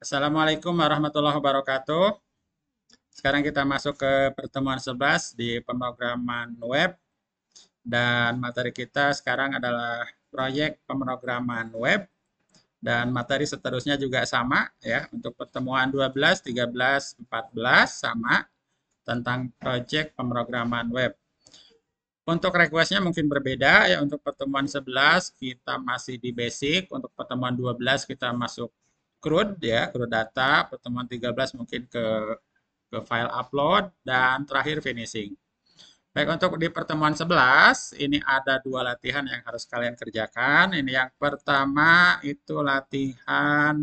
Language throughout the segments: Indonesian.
Assalamualaikum warahmatullahi wabarakatuh. Sekarang kita masuk ke pertemuan 11 di pemrograman web. Dan materi kita sekarang adalah proyek pemrograman web. Dan materi seterusnya juga sama ya. Untuk pertemuan 12, 13, 14 sama tentang proyek pemrograman web. Untuk requestnya mungkin berbeda ya untuk pertemuan 11 kita masih di basic, untuk pertemuan 12 kita masuk CRUD ya, CRUD data, pertemuan 13 mungkin ke ke file upload dan terakhir finishing. Baik, untuk di pertemuan 11 ini ada dua latihan yang harus kalian kerjakan. Ini yang pertama itu latihan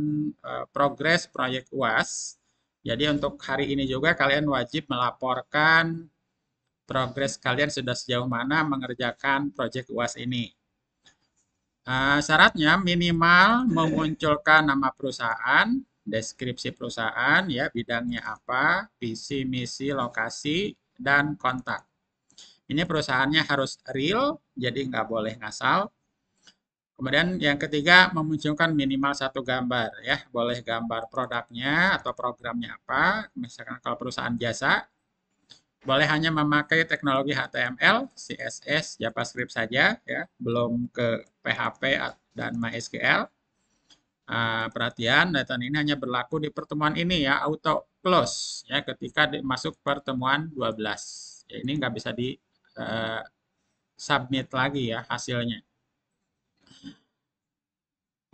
uh, progres proyek UAS. Jadi untuk hari ini juga kalian wajib melaporkan progres kalian sudah sejauh mana mengerjakan proyek UAS ini. Eh, syaratnya minimal memunculkan nama perusahaan, deskripsi perusahaan, ya bidangnya apa, visi, misi, lokasi, dan kontak. Ini perusahaannya harus real, jadi nggak boleh ngasal. Kemudian yang ketiga memunculkan minimal satu gambar, ya boleh gambar produknya atau programnya apa. Misalkan kalau perusahaan jasa boleh hanya memakai teknologi HTML, CSS, JavaScript saja, ya, belum ke PHP dan MySQL. Uh, perhatian, data ini hanya berlaku di pertemuan ini ya, auto close ya ketika masuk pertemuan 12. Ya, ini nggak bisa di uh, submit lagi ya hasilnya.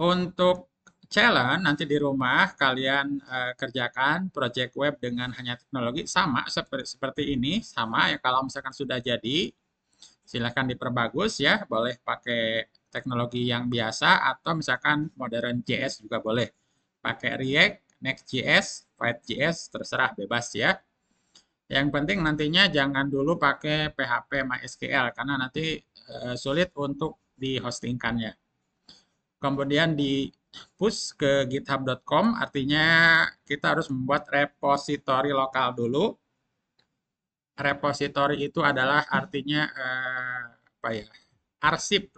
Untuk challenge nanti di rumah kalian uh, kerjakan project web dengan hanya teknologi sama seperti seperti ini sama ya kalau misalkan sudah jadi silahkan diperbagus ya boleh pakai teknologi yang biasa atau misalkan modern JS juga boleh pakai React, next Next.js, js terserah bebas ya. Yang penting nantinya jangan dulu pakai PHP MySQL karena nanti uh, sulit untuk dihostingkannya. Kemudian di push ke github.com artinya kita harus membuat repository lokal dulu. Repository itu adalah artinya eh, apa ya? arsip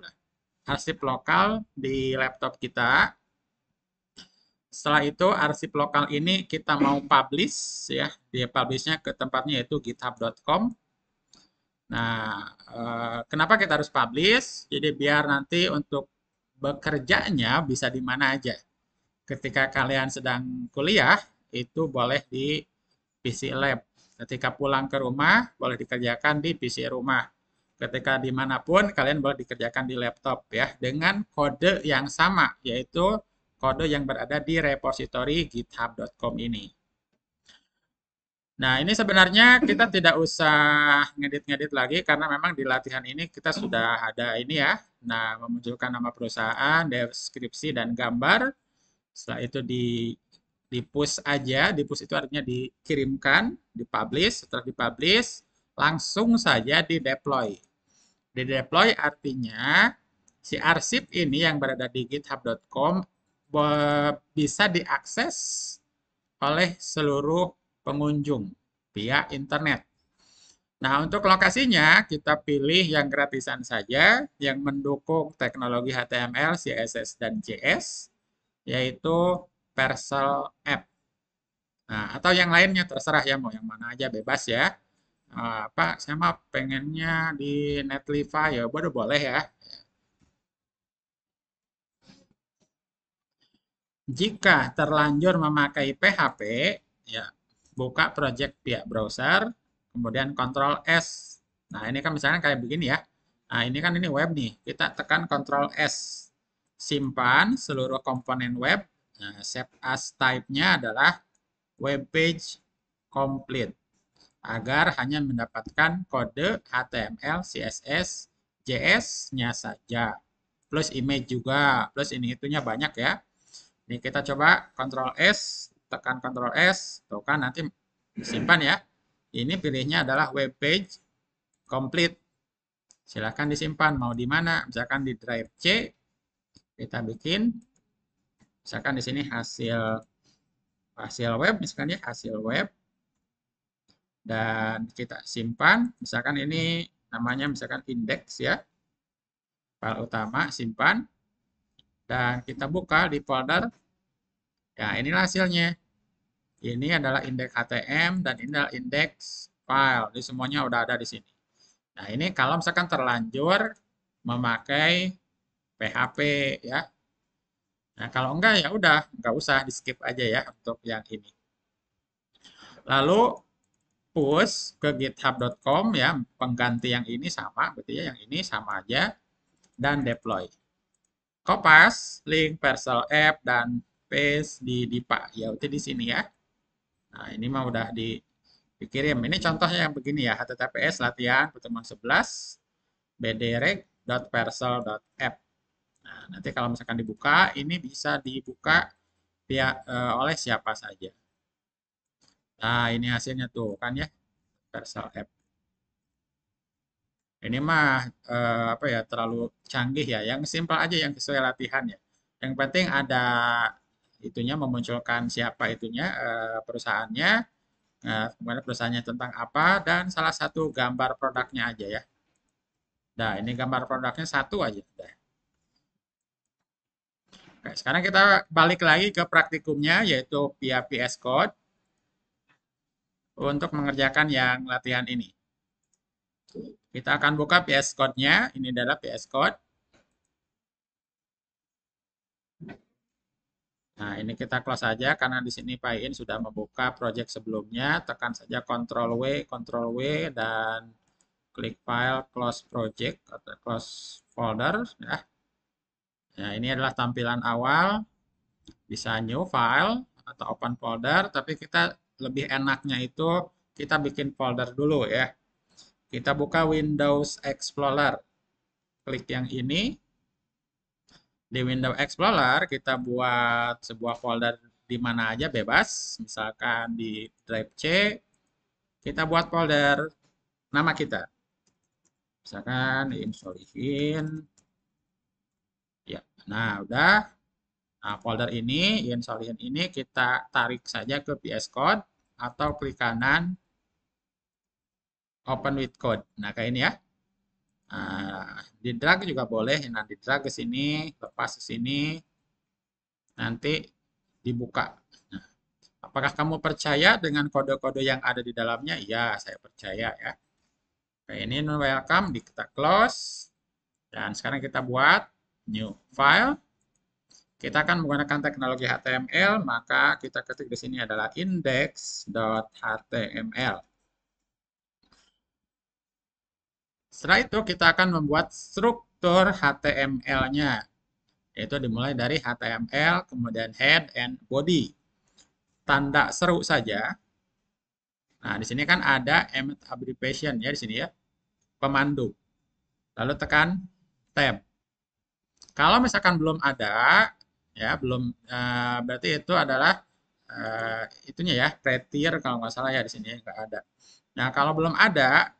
Arsip lokal di laptop kita. Setelah itu arsip lokal ini kita mau publish ya. Dia publishnya ke tempatnya yaitu github.com. Nah, eh, kenapa kita harus publish? Jadi biar nanti untuk bekerjanya bisa di mana aja. Ketika kalian sedang kuliah, itu boleh di PC Lab. Ketika pulang ke rumah, boleh dikerjakan di PC rumah. Ketika dimanapun, kalian boleh dikerjakan di laptop ya, dengan kode yang sama, yaitu kode yang berada di repository github.com ini. Nah, ini sebenarnya kita hmm. tidak usah ngedit-ngedit lagi karena memang di latihan ini kita hmm. sudah ada ini ya. Nah, memunculkan nama perusahaan, deskripsi, dan gambar. Setelah itu di di push aja, di push itu artinya dikirimkan, dipublish, setelah dipublish langsung saja di deploy. Di deploy artinya si arsip ini yang berada di github.com bisa diakses oleh seluruh pengunjung via internet. Nah, untuk lokasinya kita pilih yang gratisan saja yang mendukung teknologi HTML, CSS dan JS yaitu Persel app. Nah, atau yang lainnya terserah ya mau yang mana aja bebas ya. Ah, apa Pak, saya mah pengennya di Netlify ya, baru boleh ya. Jika terlanjur memakai PHP, ya buka project via browser, kemudian Ctrl S. Nah, ini kan misalnya kayak begini ya. Nah, ini kan ini web nih. Kita tekan Ctrl S. Simpan seluruh komponen web. Nah, save as type-nya adalah web page complete agar hanya mendapatkan kode HTML, CSS, JS-nya saja. Plus image juga, plus ini itunya banyak ya. Ini kita coba Ctrl S, tekan Ctrl S, tuh kan nanti disimpan ya. Ini pilihnya adalah web page complete. Silahkan disimpan mau di mana, misalkan di drive C kita bikin misalkan di sini hasil hasil web misalkan ya hasil web dan kita simpan misalkan ini namanya misalkan index ya file utama simpan dan kita buka di folder ya inilah hasilnya ini adalah indeks HTM dan ini adalah indeks file. Jadi semuanya udah ada di sini. Nah, ini kalau misalkan terlanjur memakai PHP ya. Nah, kalau enggak ya udah, enggak usah di-skip aja ya untuk yang ini. Lalu push ke github.com ya, pengganti yang ini sama berarti ya, yang ini sama aja dan deploy. Kopas link parcel app dan paste di dipa ya itu di sini ya Nah, ini mah udah dikirim. Ini contohnya yang begini ya, https latihan pertemuan 11 bdreg.persel.app. Nah, nanti kalau misalkan dibuka, ini bisa dibuka via, e, oleh siapa saja. Nah, ini hasilnya tuh kan ya, Persel app. Ini mah e, apa ya terlalu canggih ya, yang simple aja yang sesuai latihan ya. Yang penting ada itunya memunculkan siapa itunya eh, perusahaannya uh, kemudian perusahaannya tentang apa dan salah satu gambar produknya aja ya nah ini gambar produknya satu aja nah. Oke, sekarang kita balik lagi ke praktikumnya yaitu via PS Code untuk mengerjakan yang latihan ini. Kita akan buka PS Code-nya. Ini adalah PS Code. Nah, ini kita close aja karena di sini pak In sudah membuka project sebelumnya. Tekan saja Ctrl W, Ctrl W dan klik file close project atau close folder ya. Nah, ini adalah tampilan awal. Bisa new file atau open folder, tapi kita lebih enaknya itu kita bikin folder dulu ya. Kita buka Windows Explorer. Klik yang ini, di Windows explorer kita buat sebuah folder di mana aja bebas misalkan di drive C kita buat folder nama kita misalkan insolihin ya nah udah nah folder ini insolihin ini kita tarik saja ke PS Code atau klik kanan open with code nah kayak ini ya Ah, nah, di drag juga boleh nanti di drag ke sini lepas ke sini nanti dibuka nah, apakah kamu percaya dengan kode-kode yang ada di dalamnya ya saya percaya ya oke ini welcome di kita close dan sekarang kita buat new file kita akan menggunakan teknologi HTML maka kita ketik di sini adalah index.html Setelah itu kita akan membuat struktur HTML-nya. Yaitu dimulai dari HTML, kemudian head and body. Tanda seru saja. Nah, di sini kan ada emit abbreviation ya di sini ya. Pemandu. Lalu tekan tab. Kalau misalkan belum ada, ya belum e, berarti itu adalah e, itunya ya pretier kalau nggak salah ya di sini nggak ada. Nah kalau belum ada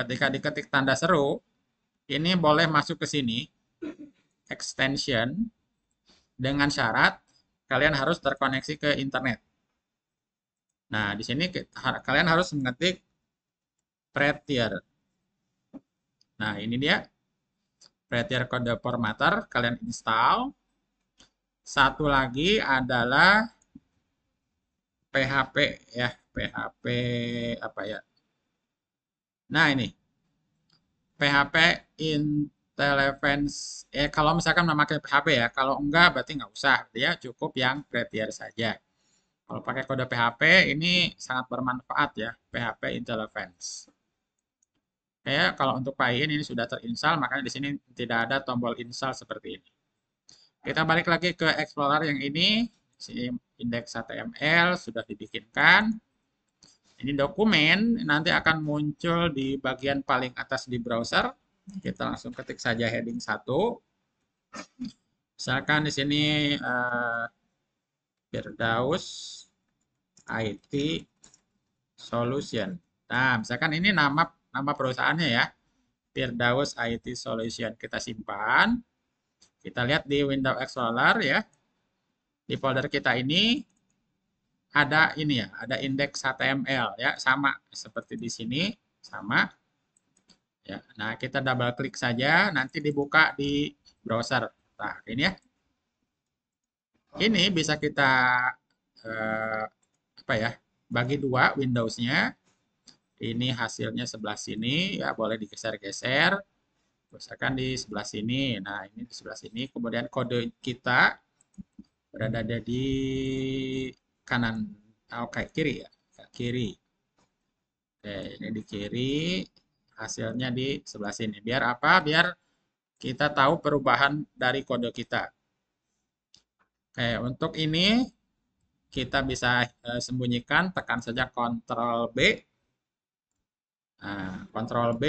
ketika diketik tanda seru, ini boleh masuk ke sini, extension, dengan syarat kalian harus terkoneksi ke internet. Nah, di sini kalian harus mengetik pretier. Nah, ini dia Pretier kode formatter, kalian install. Satu lagi adalah PHP ya, PHP apa ya? Nah ini PHP IntelliFence. Eh kalau misalkan memakai PHP ya, kalau enggak berarti nggak usah. Dia cukup yang gradier saja. Kalau pakai kode PHP ini sangat bermanfaat ya PHP IntelliFence. Ya, kalau untuk Pyin ini sudah terinstall, makanya di sini tidak ada tombol install seperti ini. Kita balik lagi ke Explorer yang ini, sini indeks HTML sudah dibikinkan. Ini dokumen nanti akan muncul di bagian paling atas di browser. Kita langsung ketik saja heading 1. Misalkan di sini eh, Firdaus uh, IT Solution. Nah, misalkan ini nama nama perusahaannya ya. Firdaus IT Solution. Kita simpan. Kita lihat di Windows Explorer ya. Di folder kita ini ada ini ya, ada indeks HTML ya, sama seperti di sini, sama. Ya, nah kita double klik saja, nanti dibuka di browser. Nah ini ya, ini bisa kita eh, apa ya, bagi dua windowsnya. Ini hasilnya sebelah sini, ya boleh digeser-geser. Misalkan di sebelah sini, nah ini di sebelah sini. Kemudian kode kita berada di kanan oke oh, kayak kiri ya kiri oke ini di kiri hasilnya di sebelah sini biar apa biar kita tahu perubahan dari kode kita oke untuk ini kita bisa eh, sembunyikan tekan saja Ctrl B nah, Ctrl B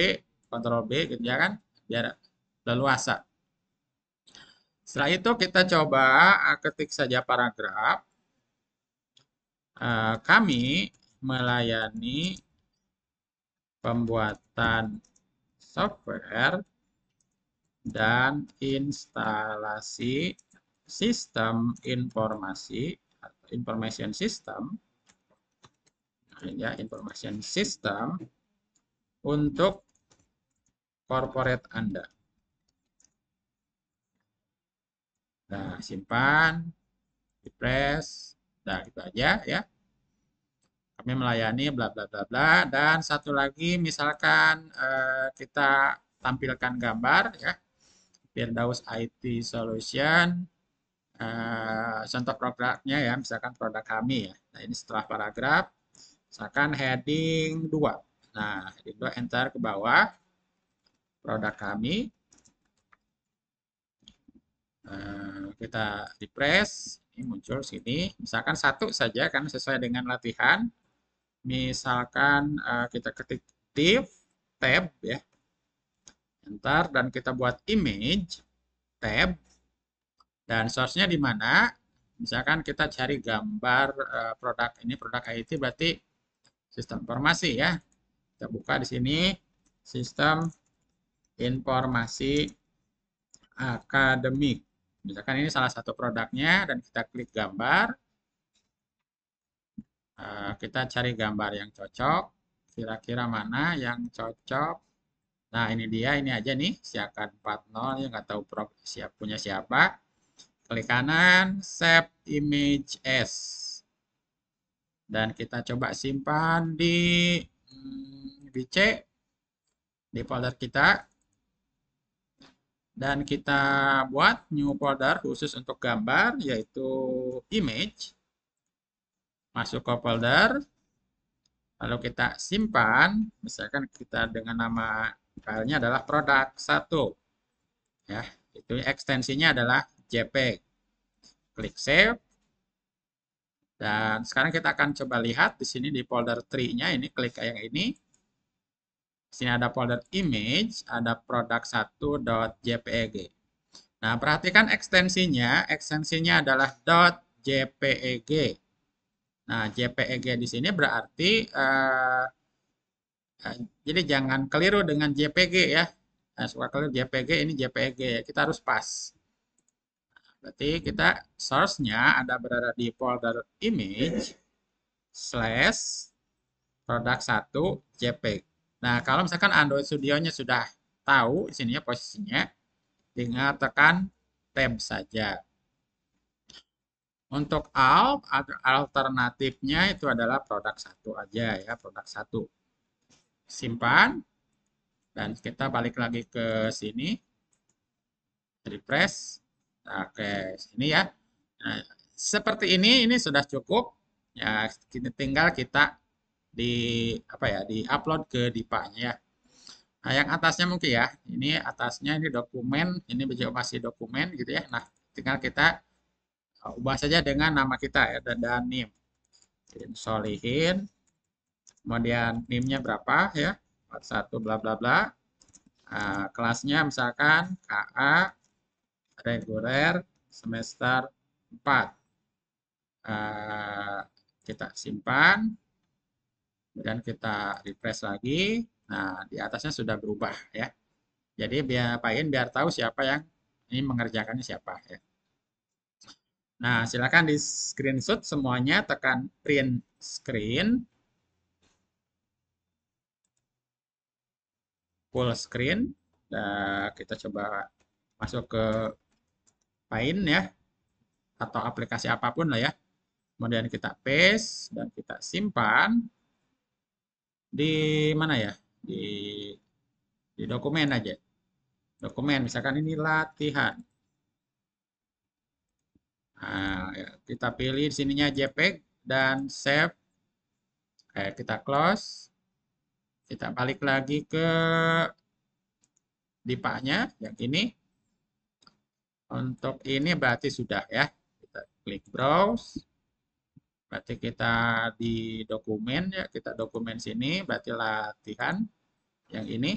Ctrl B gitu ya kan biar leluasa setelah itu kita coba eh, ketik saja paragraf Eh, kami melayani pembuatan software dan instalasi sistem informasi atau information system nah, ya information system untuk corporate Anda. Nah, simpan, di Nah, gitu aja ya. Kami melayani bla bla bla bla dan satu lagi misalkan eh, kita tampilkan gambar ya. Firdaus IT Solution eh, contoh produknya ya, misalkan produk kami ya. Nah, ini setelah paragraf misalkan heading 2. Nah, heading 2 enter ke bawah produk kami. Eh, kita refresh ini muncul sini. Misalkan satu saja karena sesuai dengan latihan. Misalkan uh, kita ketik div tab ya. Enter dan kita buat image tab dan source-nya di mana? Misalkan kita cari gambar uh, produk ini produk IT berarti sistem informasi ya. Kita buka di sini sistem informasi akademik Misalkan ini salah satu produknya dan kita klik gambar. Eh, kita cari gambar yang cocok. Kira-kira mana yang cocok. Nah ini dia, ini aja nih. Siapkan 40, yang nggak tahu produk siap, punya siapa. Klik kanan, save image as. Dan kita coba simpan di hmm, di folder kita dan kita buat new folder khusus untuk gambar yaitu image masuk ke folder lalu kita simpan misalkan kita dengan nama filenya adalah produk satu ya itu ekstensinya adalah JPEG klik save dan sekarang kita akan coba lihat di sini di folder tree-nya ini klik yang ini sini ada folder image, ada product1.jpeg. Nah, perhatikan ekstensinya. Ekstensinya adalah .jpeg. Nah, JPEG di sini berarti uh, uh, jadi jangan keliru dengan JPG ya. Nah, suka keliru JPG ini JPEG ya. Kita harus pas. berarti kita source-nya ada berada di folder image slash produk 1 JPG. Nah, kalau misalkan Android Studio-nya sudah tahu sininya posisinya, tinggal tekan tab saja. Untuk atau alternatifnya itu adalah produk satu aja ya, produk satu. Simpan, dan kita balik lagi ke sini. Refresh, oke, nah, ini ya. Nah, seperti ini, ini sudah cukup. Ya, tinggal kita di apa ya di upload ke DIPA-nya ya. Nah, yang atasnya mungkin ya. Ini atasnya ini dokumen, ini masih dokumen gitu ya. Nah, tinggal kita uh, ubah saja dengan nama kita ya dan, dan NIM. solihin. Kemudian nimnya berapa ya? 41 bla bla bla. Nah, kelasnya misalkan KA reguler semester 4. Nah, kita simpan dan kita refresh lagi. Nah, di atasnya sudah berubah ya. Jadi biar Pak biar tahu siapa yang ini mengerjakannya siapa ya. Nah, silakan di screenshot semuanya, tekan print screen. Full screen. Nah, kita coba masuk ke Paint ya atau aplikasi apapun lah ya. Kemudian kita paste dan kita simpan di mana ya di di dokumen aja dokumen misalkan ini latihan nah, ya, kita pilih sininya JPEG dan save Oke, kita close kita balik lagi ke dipaknya yang ini untuk ini berarti sudah ya kita klik browse Berarti kita di dokumen ya, kita dokumen sini berarti latihan yang ini.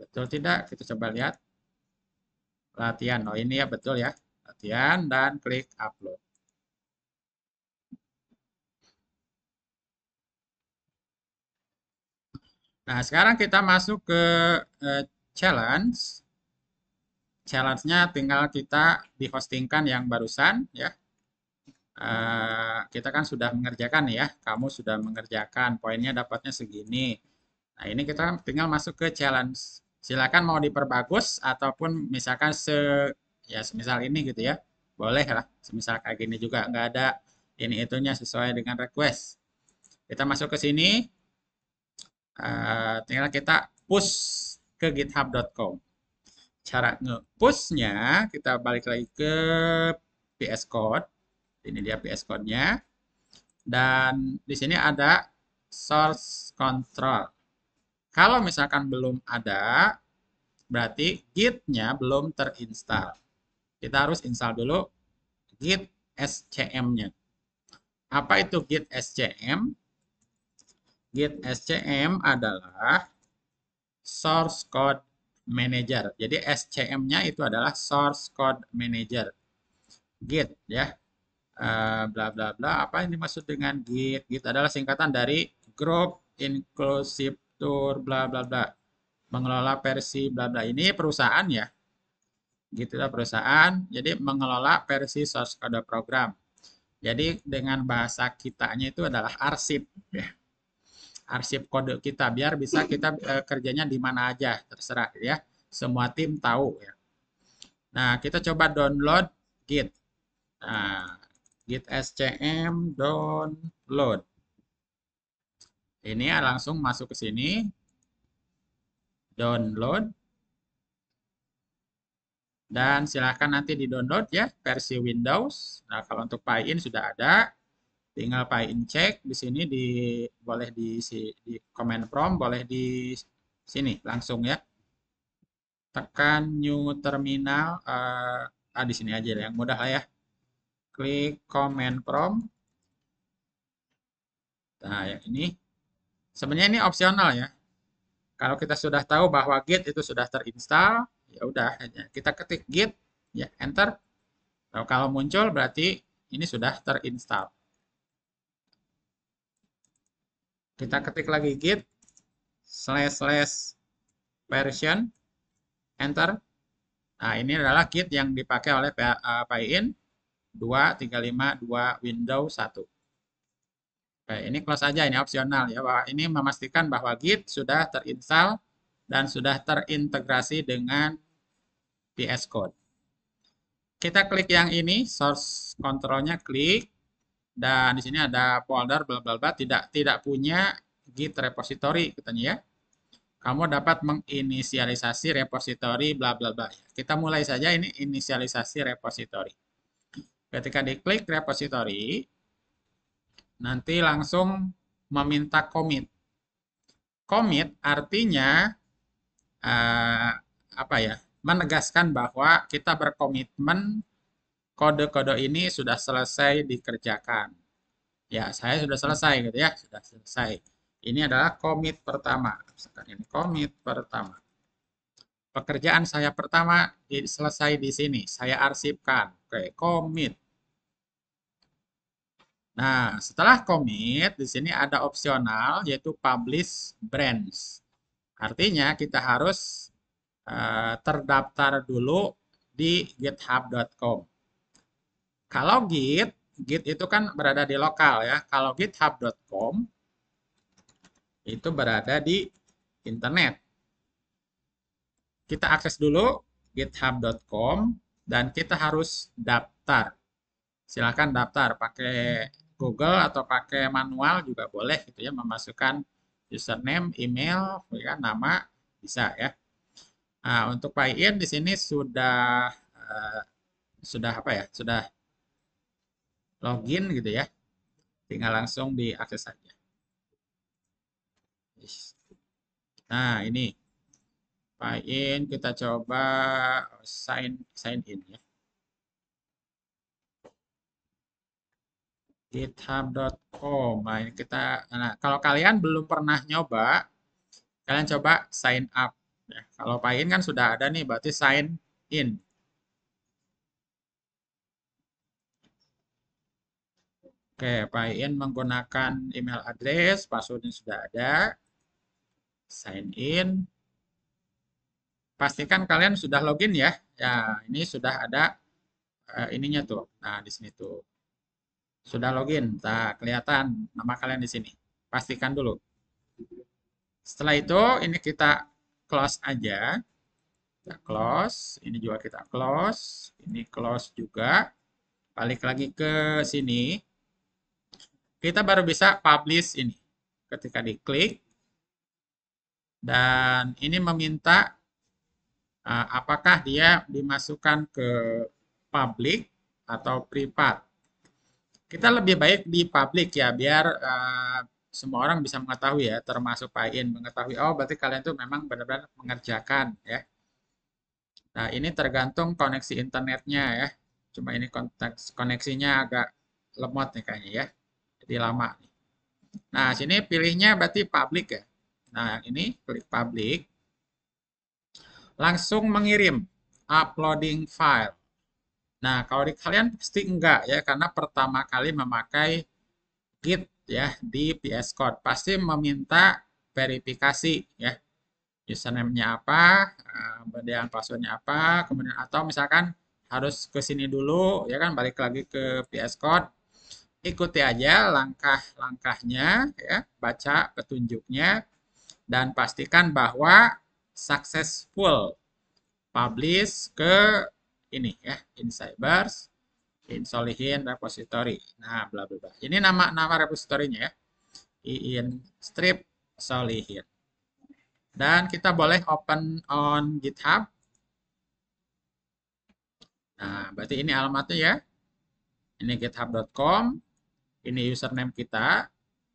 Betul tidak? Kita coba lihat. Latihan. Oh, ini ya betul ya. Latihan dan klik upload. Nah, sekarang kita masuk ke eh, challenge. Challenge-nya tinggal kita dihostingkan yang barusan ya. Eh, kita kan sudah mengerjakan ya kamu sudah mengerjakan poinnya dapatnya segini nah ini kita tinggal masuk ke challenge silakan mau diperbagus ataupun misalkan se ya semisal ini gitu ya boleh lah semisal kayak gini juga nggak ada ini itunya sesuai dengan request kita masuk ke sini uh, tinggal kita push ke github.com cara nge-pushnya kita balik lagi ke PS Code ini dia ps Code-nya. Dan di sini ada source control. Kalau misalkan belum ada, berarti Git-nya belum terinstall. Kita harus install dulu Git SCM-nya. Apa itu Git SCM? Git SCM adalah Source Code Manager. Jadi SCM-nya itu adalah Source Code Manager. Git ya. Eh, bla bla bla apa yang dimaksud dengan git git adalah singkatan dari group inclusive tour bla bla bla mengelola versi bla bla ini perusahaan ya gitu lah perusahaan jadi mengelola versi source code program jadi dengan bahasa kitanya itu adalah arsip ya arsip kode kita biar bisa kita eh, kerjanya di mana aja terserah ya semua tim tahu ya nah kita coba download git nah git scm download. Ini ya, langsung masuk ke sini. Download. Dan silakan nanti di-download ya versi Windows. Nah, kalau untuk PyIn sudah ada. Tinggal PyIn check di sini di boleh di, di command prompt, boleh di sini langsung ya. Tekan new terminal uh, ah, di sini aja yang mudah lah ya klik command prompt. Nah, yang ini sebenarnya ini opsional ya. Kalau kita sudah tahu bahwa Git itu sudah terinstall, ya udah kita ketik Git, ya enter. Nah, kalau muncul berarti ini sudah terinstall. Kita ketik lagi Git slash slash version, enter. Nah, ini adalah Git yang dipakai oleh PIN 2, 35, 2, Windows 1. Oke, ini close aja, ini opsional ya. Bahwa ini memastikan bahwa Git sudah terinstall dan sudah terintegrasi dengan ps Code. Kita klik yang ini, source controlnya klik, dan di sini ada folder bla bla bla tidak tidak punya Git repository katanya ya. Kamu dapat menginisialisasi repository bla bla bla. Kita mulai saja ini inisialisasi repository. Ketika diklik repository, nanti langsung meminta commit. Commit artinya uh, apa ya? Menegaskan bahwa kita berkomitmen kode-kode ini sudah selesai dikerjakan. Ya, saya sudah selesai gitu ya, sudah selesai. Ini adalah commit pertama. Misalkan ini commit pertama. Pekerjaan saya pertama selesai di sini. Saya arsipkan. Oke, commit. Nah, setelah commit, di sini ada opsional yaitu publish brands. Artinya kita harus uh, terdaftar dulu di github.com. Kalau git, git itu kan berada di lokal ya. Kalau github.com itu berada di internet. Kita akses dulu github.com dan kita harus daftar. Silahkan daftar pakai Google atau pakai manual juga boleh gitu ya memasukkan username, email, ya, kan, nama bisa ya. Nah, untuk buy-in di sini sudah uh, sudah apa ya? Sudah login gitu ya. Tinggal langsung diakses saja. Nah, ini buy-in kita coba sign sign in ya. github.com. Nah, kita nah, kalau kalian belum pernah nyoba, kalian coba sign up. Ya, kalau pain kan sudah ada nih, berarti sign in. Oke, pain menggunakan email address, passwordnya sudah ada. Sign in. Pastikan kalian sudah login ya. Ya, ini sudah ada uh, ininya tuh. Nah, di sini tuh. Sudah login, tak kelihatan nama kalian di sini. Pastikan dulu. Setelah itu, ini kita close aja. Kita close, ini juga kita close, ini close juga. Balik lagi ke sini. Kita baru bisa publish ini. Ketika diklik, dan ini meminta eh, apakah dia dimasukkan ke public atau private kita lebih baik di publik ya biar uh, semua orang bisa mengetahui ya termasuk Pak In mengetahui oh berarti kalian tuh memang benar-benar mengerjakan ya nah ini tergantung koneksi internetnya ya cuma ini konteks koneksinya agak lemot nih kayaknya ya jadi lama nih nah sini pilihnya berarti publik ya nah ini klik publik langsung mengirim uploading file Nah, kalau di kalian pasti enggak ya, karena pertama kali memakai Git ya di PS Code. Pasti meminta verifikasi ya. Username-nya apa, eh, kemudian passwordnya apa, kemudian atau misalkan harus ke sini dulu ya kan balik lagi ke PS Code. Ikuti aja langkah-langkahnya ya, baca petunjuknya dan pastikan bahwa successful publish ke ini ya inside insidebars insolihin repository nah bla bla bla ini nama nama repositorinya ya in strip solihin dan kita boleh open on github nah berarti ini alamatnya ya ini github.com ini username kita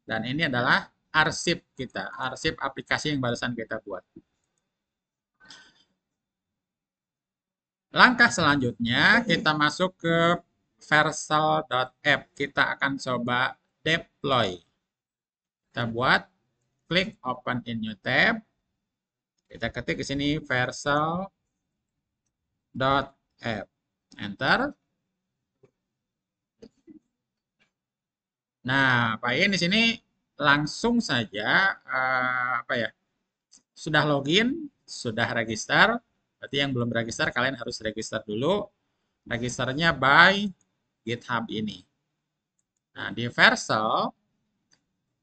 dan ini adalah arsip kita arsip aplikasi yang barusan kita buat Langkah selanjutnya kita masuk ke versal.app. Kita akan coba deploy. Kita buat klik open in new tab. Kita ketik di sini versal.app. Enter. Nah, Pak Ian di sini langsung saja uh, apa ya? Sudah login, sudah register, Berarti yang belum register kalian harus register dulu. Registernya by GitHub ini. Nah, di Versal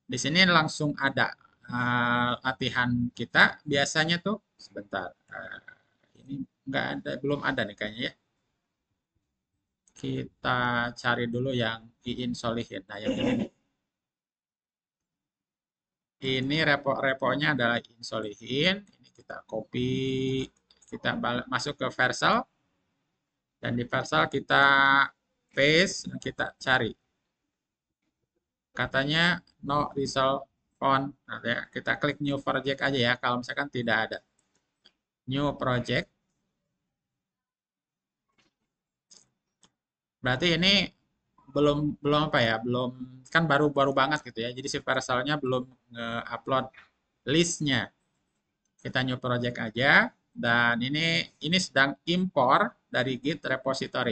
di sini langsung ada uh, latihan kita biasanya tuh sebentar. Uh, ini nggak ada belum ada nih kayaknya ya. Kita cari dulu yang Iin Solihin. Nah, yang ini Ini repo-reponya adalah Iin Ini kita copy kita masuk ke versal dan di versal kita paste dan kita cari katanya no result on nah, ya, kita klik new project aja ya kalau misalkan tidak ada new project berarti ini belum belum apa ya belum kan baru baru banget gitu ya jadi si versalnya belum nge-upload listnya kita new project aja dan ini ini sedang impor dari Git repository.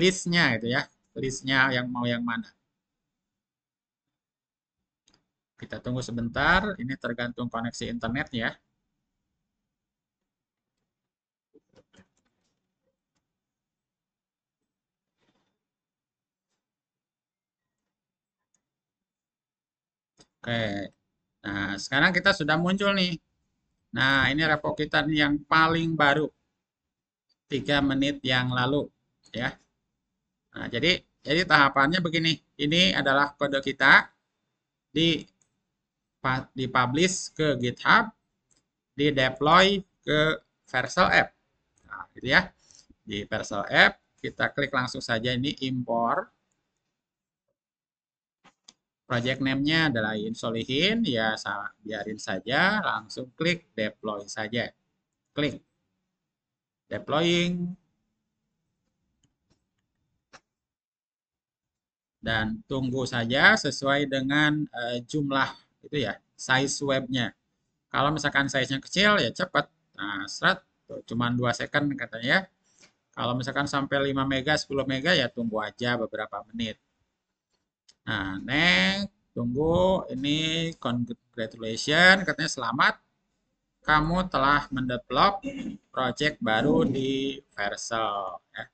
Listnya itu ya, listnya yang mau yang mana. Kita tunggu sebentar, ini tergantung koneksi internet ya. Oke, nah sekarang kita sudah muncul nih Nah, ini repokitan yang paling baru. 3 menit yang lalu ya. Nah, jadi jadi tahapannya begini. Ini adalah kode kita di di publish ke GitHub, di deploy ke Versal app. Nah, gitu ya. Di Versal app kita klik langsung saja ini import Project name-nya adalah Insolihin, ya biarin saja, langsung klik deploy saja. Klik deploying. Dan tunggu saja sesuai dengan uh, jumlah itu ya, size webnya. Kalau misalkan size-nya kecil ya cepat. Nah, serat tuh, cuman 2 second katanya. Ya. Kalau misalkan sampai 5 mega, 10 mega ya tunggu aja beberapa menit. Nah, next, tunggu. Ini congratulations, katanya selamat. Kamu telah mendevelop project baru di Versal. Ya.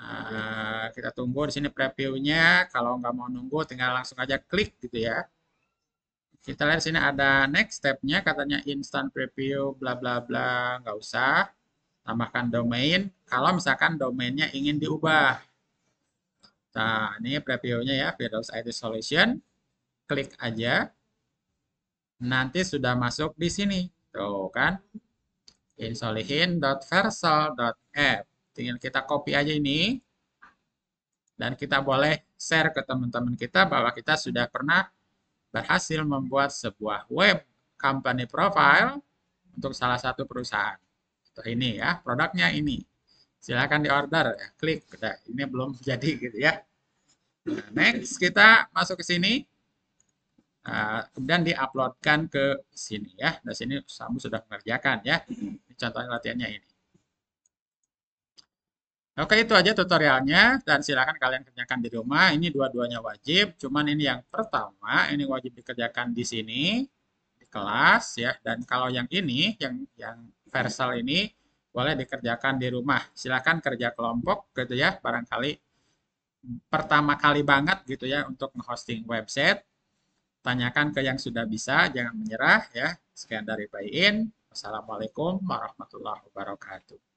Uh, kita tunggu di sini previewnya. Kalau nggak mau nunggu, tinggal langsung aja klik gitu ya. Kita lihat sini ada next step-nya, katanya instant preview, bla bla bla, nggak usah. Tambahkan domain. Kalau misalkan domainnya ingin diubah, Nah, ini previewnya ya, Windows IT Solution. Klik aja. Nanti sudah masuk di sini. Tuh kan. insolihin.versal.app. Tinggal kita copy aja ini. Dan kita boleh share ke teman-teman kita bahwa kita sudah pernah berhasil membuat sebuah web company profile untuk salah satu perusahaan. Tuh ini ya, produknya ini silahkan diorder ya klik nah, ini belum jadi gitu ya nah, next kita masuk ke sini nah, kemudian diuploadkan ke sini ya dan nah, sini kamu sudah mengerjakan ya ini contohnya latihannya ini Oke itu aja tutorialnya dan silahkan kalian kerjakan di rumah. Ini dua-duanya wajib, cuman ini yang pertama ini wajib dikerjakan di sini di kelas ya. Dan kalau yang ini yang yang versal ini boleh dikerjakan di rumah. Silakan kerja kelompok gitu ya, barangkali pertama kali banget gitu ya untuk hosting website. Tanyakan ke yang sudah bisa, jangan menyerah ya. Sekian dari Pak Bayin. Wassalamualaikum warahmatullahi wabarakatuh.